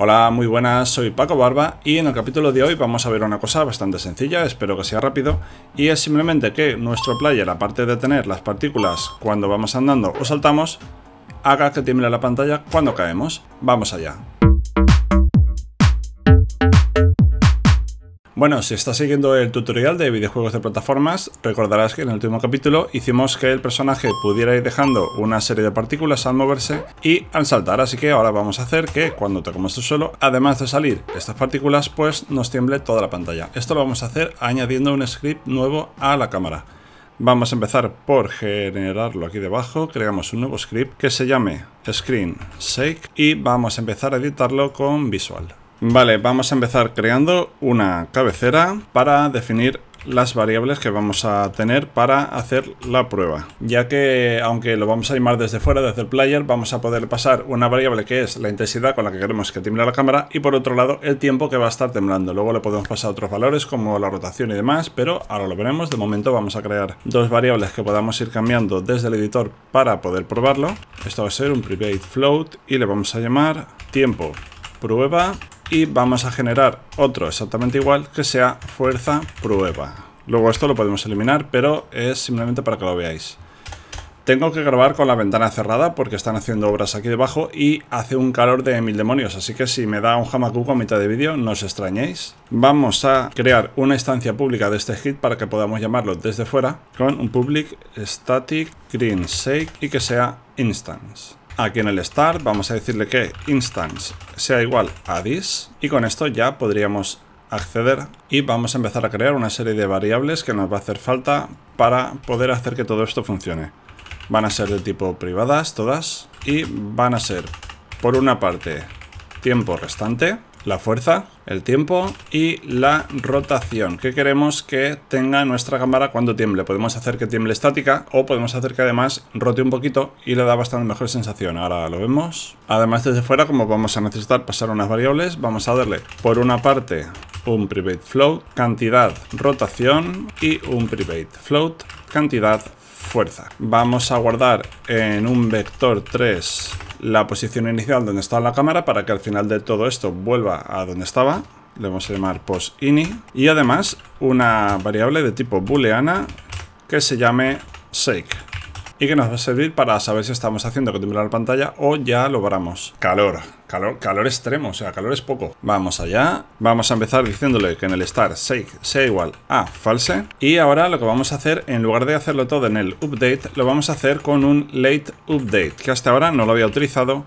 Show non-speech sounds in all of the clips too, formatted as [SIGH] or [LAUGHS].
Hola, muy buenas, soy Paco Barba y en el capítulo de hoy vamos a ver una cosa bastante sencilla, espero que sea rápido, y es simplemente que nuestro player, aparte de tener las partículas cuando vamos andando o saltamos, haga que tiemble la pantalla cuando caemos. Vamos allá. Bueno, si estás siguiendo el tutorial de videojuegos de plataformas, recordarás que en el último capítulo hicimos que el personaje pudiera ir dejando una serie de partículas al moverse y al saltar, así que ahora vamos a hacer que cuando tocamos el suelo, además de salir estas partículas, pues nos tiemble toda la pantalla. Esto lo vamos a hacer añadiendo un script nuevo a la cámara. Vamos a empezar por generarlo aquí debajo, creamos un nuevo script que se llame Screen Shake y vamos a empezar a editarlo con Visual. Vale, vamos a empezar creando una cabecera para definir las variables que vamos a tener para hacer la prueba ya que aunque lo vamos a animar desde fuera desde el player vamos a poder pasar una variable que es la intensidad con la que queremos que tiemble la cámara y por otro lado el tiempo que va a estar temblando luego le podemos pasar otros valores como la rotación y demás pero ahora lo veremos de momento vamos a crear dos variables que podamos ir cambiando desde el editor para poder probarlo esto va a ser un private float y le vamos a llamar tiempo prueba y vamos a generar otro exactamente igual que sea fuerza prueba. Luego esto lo podemos eliminar, pero es simplemente para que lo veáis. Tengo que grabar con la ventana cerrada porque están haciendo obras aquí debajo y hace un calor de mil demonios, así que si me da un hamacuco a mitad de vídeo, no os extrañéis. Vamos a crear una instancia pública de este hit para que podamos llamarlo desde fuera con un public static green shake y que sea instance. Aquí en el start vamos a decirle que instance sea igual a this y con esto ya podríamos acceder y vamos a empezar a crear una serie de variables que nos va a hacer falta para poder hacer que todo esto funcione. Van a ser de tipo privadas todas y van a ser por una parte tiempo restante la fuerza, el tiempo y la rotación. ¿Qué queremos que tenga nuestra cámara cuando tiemble? Podemos hacer que tiemble estática o podemos hacer que además rote un poquito y le da bastante mejor sensación. Ahora lo vemos. Además desde fuera, como vamos a necesitar pasar unas variables, vamos a darle por una parte un private float, cantidad, rotación y un private float, cantidad, fuerza. Vamos a guardar en un vector 3 la posición inicial donde estaba la cámara para que al final de todo esto vuelva a donde estaba. Le vamos a llamar posini. Y además una variable de tipo booleana que se llame shake y que nos va a servir para saber si estamos haciendo que la pantalla o ya lo Calor, calor, calor extremo, o sea, calor es poco. Vamos allá, vamos a empezar diciéndole que en el star shake sea igual a false y ahora lo que vamos a hacer, en lugar de hacerlo todo en el update, lo vamos a hacer con un late update, que hasta ahora no lo había utilizado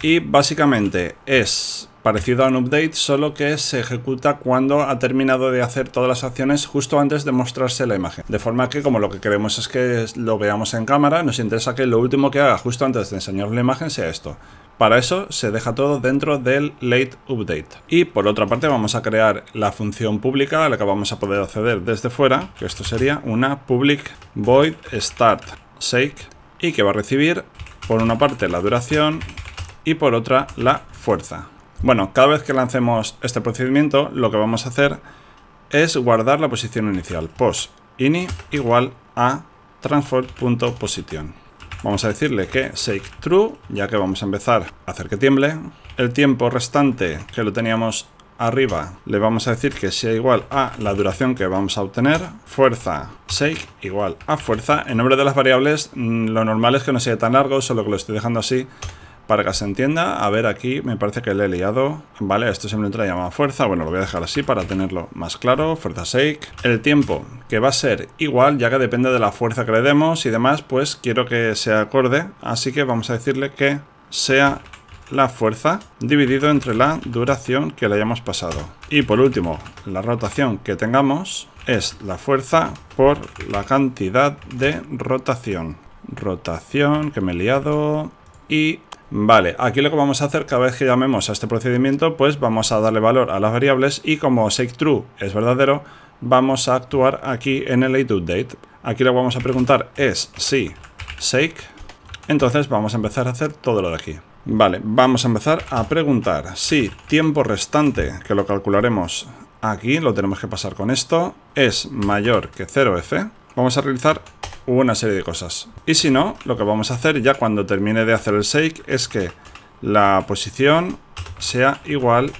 y básicamente es parecido a un update, solo que se ejecuta cuando ha terminado de hacer todas las acciones justo antes de mostrarse la imagen. De forma que como lo que queremos es que lo veamos en cámara, nos interesa que lo último que haga justo antes de enseñar la imagen sea esto. Para eso se deja todo dentro del late update. Y por otra parte vamos a crear la función pública a la que vamos a poder acceder desde fuera, que esto sería una public void start shake y que va a recibir por una parte la duración y por otra la fuerza. Bueno, cada vez que lancemos este procedimiento, lo que vamos a hacer es guardar la posición inicial, post ini igual a transform.position. Vamos a decirle que shake true, ya que vamos a empezar a hacer que tiemble. El tiempo restante que lo teníamos arriba le vamos a decir que sea igual a la duración que vamos a obtener, fuerza shake igual a fuerza. En nombre de las variables, mm, lo normal es que no sea tan largo, solo que lo estoy dejando así para que se entienda, a ver aquí, me parece que le he liado. Vale, esto simplemente le llama fuerza. Bueno, lo voy a dejar así para tenerlo más claro. Fuerza Sake, El tiempo, que va a ser igual, ya que depende de la fuerza que le demos y demás, pues quiero que sea acorde. Así que vamos a decirle que sea la fuerza dividido entre la duración que le hayamos pasado. Y por último, la rotación que tengamos es la fuerza por la cantidad de rotación. Rotación, que me he liado. Y Vale, aquí lo que vamos a hacer cada vez que llamemos a este procedimiento, pues vamos a darle valor a las variables y como shake true es verdadero, vamos a actuar aquí en el update. Aquí lo que vamos a preguntar es si sake, entonces vamos a empezar a hacer todo lo de aquí. Vale, vamos a empezar a preguntar si tiempo restante, que lo calcularemos aquí, lo tenemos que pasar con esto, es mayor que 0f. Vamos a realizar una serie de cosas. Y si no, lo que vamos a hacer ya cuando termine de hacer el shake es que la posición sea igual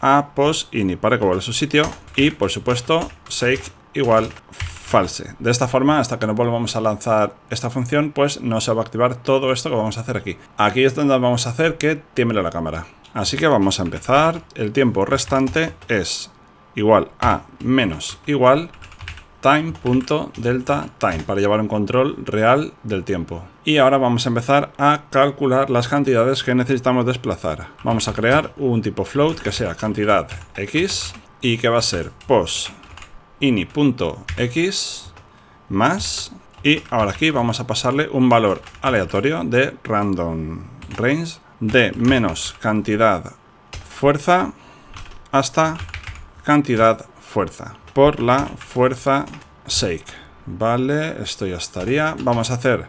a pos ini para que vuelva a su sitio y por supuesto shake igual false. De esta forma, hasta que no volvamos a lanzar esta función, pues no se va a activar todo esto que vamos a hacer aquí. Aquí es donde vamos a hacer que tiemble la cámara. Así que vamos a empezar. El tiempo restante es igual a menos igual time.deltaTime para llevar un control real del tiempo. Y ahora vamos a empezar a calcular las cantidades que necesitamos desplazar. Vamos a crear un tipo float que sea cantidad x y que va a ser pos x más y ahora aquí vamos a pasarle un valor aleatorio de random range de menos cantidad fuerza hasta cantidad fuerza. Por la fuerza shake. Vale, esto ya estaría. Vamos a hacer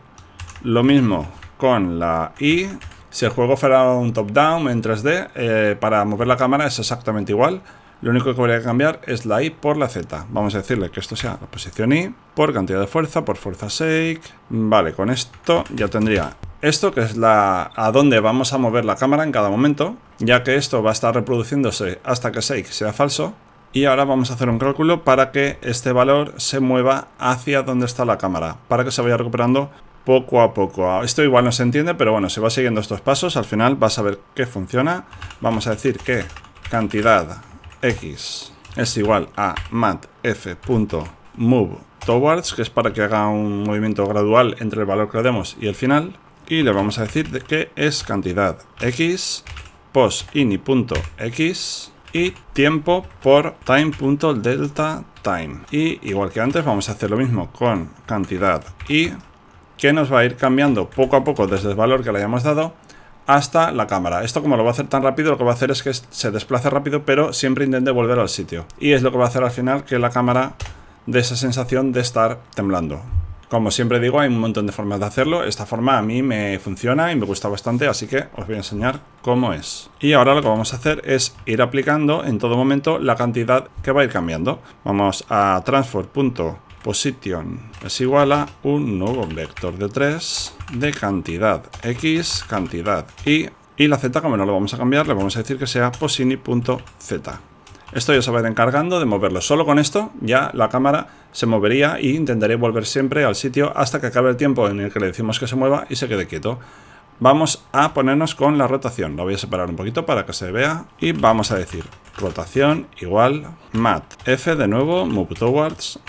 lo mismo con la I. Si el juego fuera un top-down en 3D, eh, para mover la cámara es exactamente igual. Lo único que voy a cambiar es la I por la Z. Vamos a decirle que esto sea la posición I por cantidad de fuerza, por fuerza shake. Vale, con esto ya tendría esto, que es la a dónde vamos a mover la cámara en cada momento, ya que esto va a estar reproduciéndose hasta que shake sea falso y ahora vamos a hacer un cálculo para que este valor se mueva hacia donde está la cámara, para que se vaya recuperando poco a poco. Ah, esto igual no se entiende, pero bueno, se va siguiendo estos pasos, al final vas a ver que funciona. Vamos a decir que cantidad x es igual a matf.moveTowards que es para que haga un movimiento gradual entre el valor que le demos y el final. Y le vamos a decir que es cantidad x posini.x tiempo por time.delta time. Y igual que antes vamos a hacer lo mismo con cantidad y que nos va a ir cambiando poco a poco desde el valor que le hayamos dado hasta la cámara. Esto como lo va a hacer tan rápido, lo que va a hacer es que se desplace rápido, pero siempre intente volver al sitio. Y es lo que va a hacer al final que la cámara de esa sensación de estar temblando. Como siempre digo, hay un montón de formas de hacerlo. Esta forma a mí me funciona y me gusta bastante, así que os voy a enseñar cómo es. Y ahora lo que vamos a hacer es ir aplicando en todo momento la cantidad que va a ir cambiando. Vamos a transform.position es igual a un nuevo vector de 3 de cantidad x cantidad y, y la z como no lo vamos a cambiar le vamos a decir que sea posini.z esto ya se va a ir encargando de moverlo. Solo con esto ya la cámara se movería y intentaré volver siempre al sitio hasta que acabe el tiempo en el que le decimos que se mueva y se quede quieto. Vamos a ponernos con la rotación. Lo voy a separar un poquito para que se vea. Y vamos a decir rotación igual mat. F de nuevo, move towards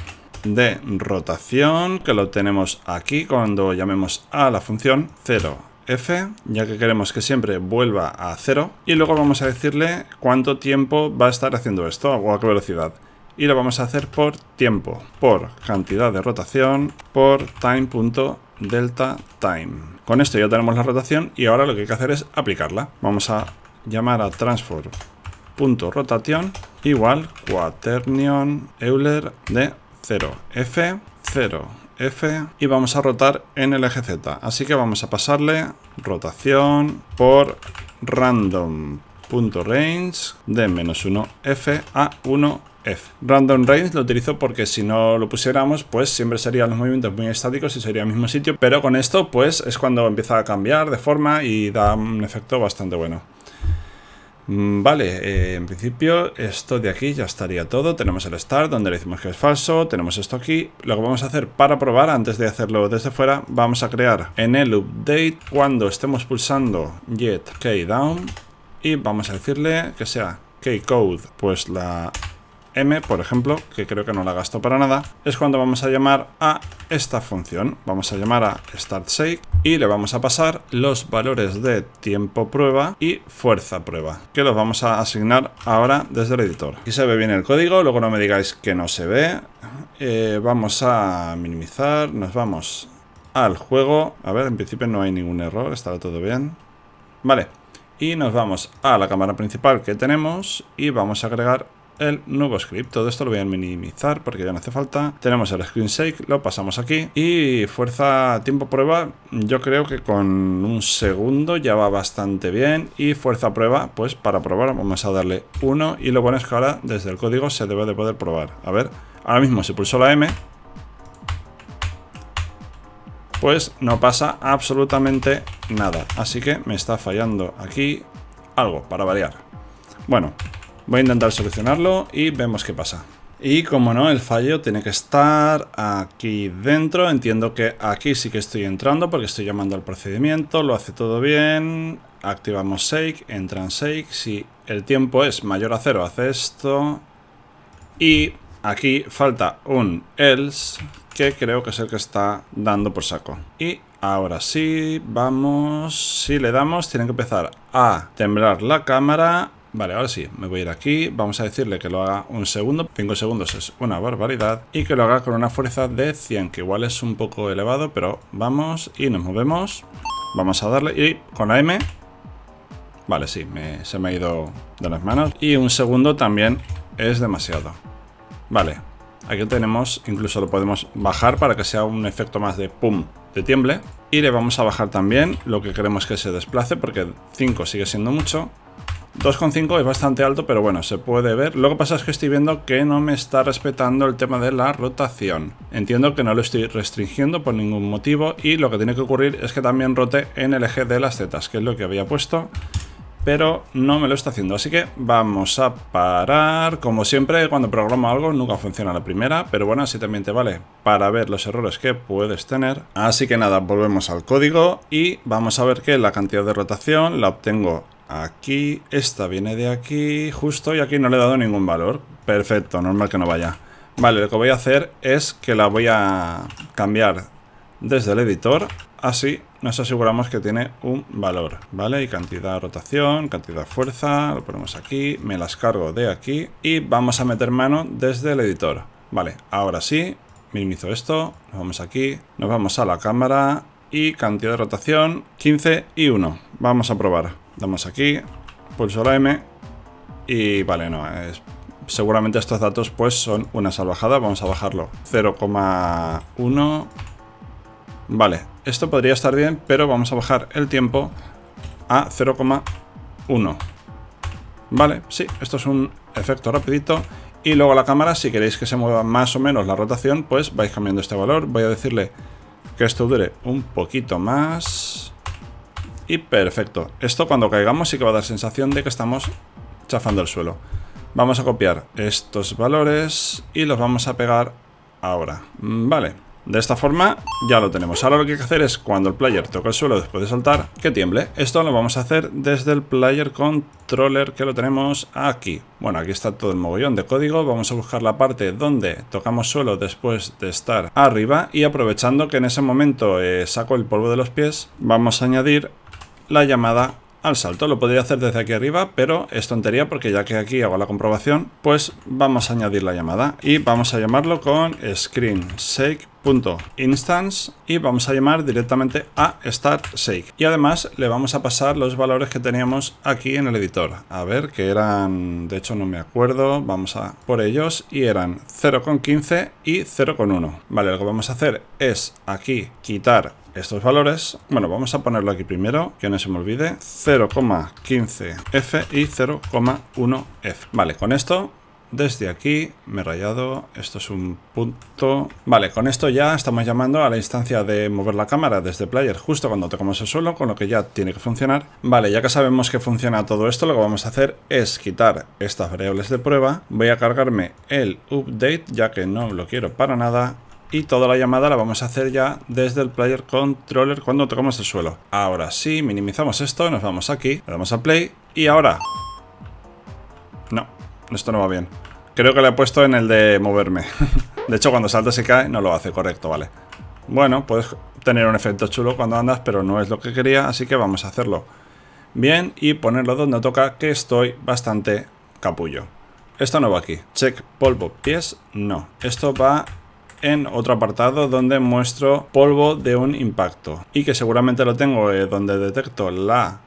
de rotación, que lo tenemos aquí cuando llamemos a la función 0 F, ya que queremos que siempre vuelva a cero. Y luego vamos a decirle cuánto tiempo va a estar haciendo esto o a qué velocidad. Y lo vamos a hacer por tiempo, por cantidad de rotación, por time Con esto ya tenemos la rotación y ahora lo que hay que hacer es aplicarla. Vamos a llamar a transform.rotación igual quaternion euler de 0 f 0 y vamos a rotar en el eje Z. Así que vamos a pasarle rotación por random.range de menos 1F a 1 F. Random Range lo utilizo porque si no lo pusiéramos, pues siempre serían los movimientos muy estáticos y sería el mismo sitio, pero con esto pues es cuando empieza a cambiar de forma y da un efecto bastante bueno. Mm, vale, eh, en principio esto de aquí ya estaría todo. Tenemos el start donde le decimos que es falso, tenemos esto aquí. Lo que vamos a hacer para probar, antes de hacerlo desde fuera, vamos a crear en el update cuando estemos pulsando get key down y vamos a decirle que sea key code, pues la m, por ejemplo, que creo que no la gasto para nada, es cuando vamos a llamar a esta función. Vamos a llamar a StartShake y le vamos a pasar los valores de tiempo prueba y fuerza prueba, que los vamos a asignar ahora desde el editor. y se ve bien el código, luego no me digáis que no se ve. Eh, vamos a minimizar, nos vamos al juego. A ver, en principio no hay ningún error, estará todo bien. Vale, y nos vamos a la cámara principal que tenemos y vamos a agregar el nuevo script. Todo esto lo voy a minimizar porque ya no hace falta. Tenemos el screen shake, lo pasamos aquí. Y fuerza tiempo prueba, yo creo que con un segundo ya va bastante bien. Y fuerza prueba, pues para probar vamos a darle uno Y lo bueno es que ahora desde el código se debe de poder probar. A ver, ahora mismo si pulso la M, pues no pasa absolutamente nada. Así que me está fallando aquí algo para variar. Bueno, Voy a intentar solucionarlo y vemos qué pasa. Y como no, el fallo tiene que estar aquí dentro. Entiendo que aquí sí que estoy entrando porque estoy llamando al procedimiento. Lo hace todo bien. Activamos Shake, entran en Shake. Si el tiempo es mayor a cero, hace esto. Y aquí falta un else que creo que es el que está dando por saco. Y ahora sí, vamos... Si le damos, tiene que empezar a temblar la cámara Vale, ahora sí, me voy a ir aquí, vamos a decirle que lo haga un segundo, 5 segundos es una barbaridad, y que lo haga con una fuerza de 100, que igual es un poco elevado, pero vamos y nos movemos, vamos a darle, y con la M, vale, sí, se me ha ido de las manos, y un segundo también es demasiado. Vale, aquí tenemos, incluso lo podemos bajar para que sea un efecto más de pum, de tiemble, y le vamos a bajar también lo que queremos que se desplace, porque 5 sigue siendo mucho, 2,5 es bastante alto, pero bueno, se puede ver. Lo que pasa es que estoy viendo que no me está respetando el tema de la rotación. Entiendo que no lo estoy restringiendo por ningún motivo y lo que tiene que ocurrir es que también rote en el eje de las zetas, que es lo que había puesto pero no me lo está haciendo. Así que vamos a parar. Como siempre, cuando programo algo nunca funciona la primera, pero bueno, así también te vale para ver los errores que puedes tener. Así que nada, volvemos al código y vamos a ver que la cantidad de rotación la obtengo aquí, esta viene de aquí, justo, y aquí no le he dado ningún valor. Perfecto, normal que no vaya. Vale, lo que voy a hacer es que la voy a cambiar desde el editor. Así nos aseguramos que tiene un valor, ¿vale? Y cantidad de rotación, cantidad de fuerza, lo ponemos aquí, me las cargo de aquí y vamos a meter mano desde el editor. Vale, ahora sí, minimizo esto, nos vamos aquí, nos vamos a la cámara y cantidad de rotación 15 y 1. Vamos a probar. Damos aquí, pulso la M y vale, no, es, seguramente estos datos pues son una salvajada, vamos a bajarlo 0,1 vale, esto podría estar bien pero vamos a bajar el tiempo a 0,1 vale, sí, esto es un efecto rapidito y luego la cámara, si queréis que se mueva más o menos la rotación, pues vais cambiando este valor voy a decirle que esto dure un poquito más y perfecto. Esto cuando caigamos sí que va a dar sensación de que estamos chafando el suelo. Vamos a copiar estos valores y los vamos a pegar ahora. Vale. De esta forma ya lo tenemos. Ahora lo que hay que hacer es cuando el player toca el suelo después de saltar, que tiemble. Esto lo vamos a hacer desde el player controller que lo tenemos aquí. Bueno, aquí está todo el mogollón de código. Vamos a buscar la parte donde tocamos suelo después de estar arriba y aprovechando que en ese momento eh, saco el polvo de los pies, vamos a añadir la llamada al salto. Lo podría hacer desde aquí arriba, pero es tontería porque ya que aquí hago la comprobación, pues vamos a añadir la llamada y vamos a llamarlo con screenshake.instance y vamos a llamar directamente a start shake Y además le vamos a pasar los valores que teníamos aquí en el editor. A ver, que eran, de hecho no me acuerdo, vamos a por ellos y eran 0,15 y 0,1. Vale, lo que vamos a hacer es aquí quitar estos valores. Bueno, vamos a ponerlo aquí primero, que no se me olvide. 0,15F y 0,1F. Vale, con esto desde aquí me he rayado, esto es un punto... Vale, con esto ya estamos llamando a la instancia de mover la cámara desde player justo cuando tocamos el suelo, con lo que ya tiene que funcionar. Vale, ya que sabemos que funciona todo esto, lo que vamos a hacer es quitar estas variables de prueba. Voy a cargarme el update, ya que no lo quiero para nada y toda la llamada la vamos a hacer ya desde el player controller cuando tocamos el suelo. Ahora sí, minimizamos esto, nos vamos aquí, le damos a play y ahora... No, esto no va bien. Creo que le he puesto en el de moverme. [LAUGHS] de hecho, cuando salta se cae, no lo hace correcto, vale. Bueno, puedes tener un efecto chulo cuando andas, pero no es lo que quería, así que vamos a hacerlo bien y ponerlo donde toca, que estoy bastante capullo. Esto no va aquí. Check polvo pies, no. Esto va en otro apartado donde muestro polvo de un impacto y que seguramente lo tengo eh, donde detecto la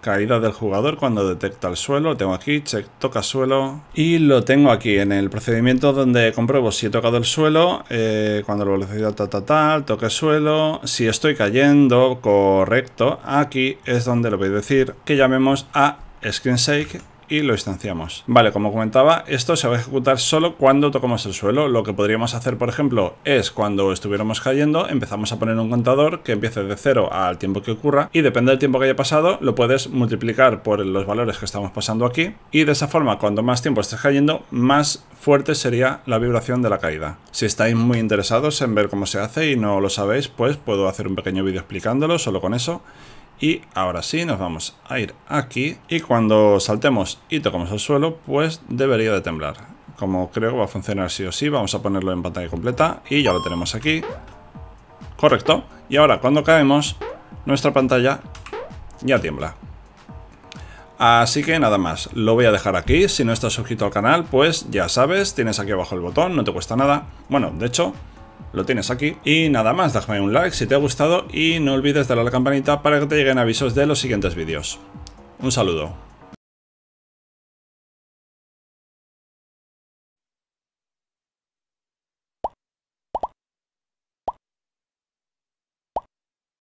caída del jugador cuando detecta el suelo. tengo aquí, check, toca suelo. Y lo tengo aquí en el procedimiento donde compruebo si he tocado el suelo, eh, cuando la velocidad toca tal, toque suelo, si estoy cayendo, correcto. Aquí es donde lo voy a decir que llamemos a screenshake y lo instanciamos. Vale, como comentaba, esto se va a ejecutar solo cuando tocamos el suelo. Lo que podríamos hacer, por ejemplo, es cuando estuviéramos cayendo, empezamos a poner un contador que empiece de cero al tiempo que ocurra y depende del tiempo que haya pasado, lo puedes multiplicar por los valores que estamos pasando aquí y de esa forma, cuando más tiempo estés cayendo, más fuerte sería la vibración de la caída. Si estáis muy interesados en ver cómo se hace y no lo sabéis, pues puedo hacer un pequeño vídeo explicándolo solo con eso. Y ahora sí, nos vamos a ir aquí y cuando saltemos y tocamos el suelo, pues debería de temblar. Como creo que va a funcionar sí o sí, vamos a ponerlo en pantalla completa y ya lo tenemos aquí. Correcto. Y ahora cuando caemos, nuestra pantalla ya tiembla. Así que nada más, lo voy a dejar aquí, si no estás suscrito al canal, pues ya sabes, tienes aquí abajo el botón, no te cuesta nada. Bueno, de hecho, lo tienes aquí. Y nada más, déjame un like si te ha gustado y no olvides darle a la campanita para que te lleguen avisos de los siguientes vídeos. Un saludo.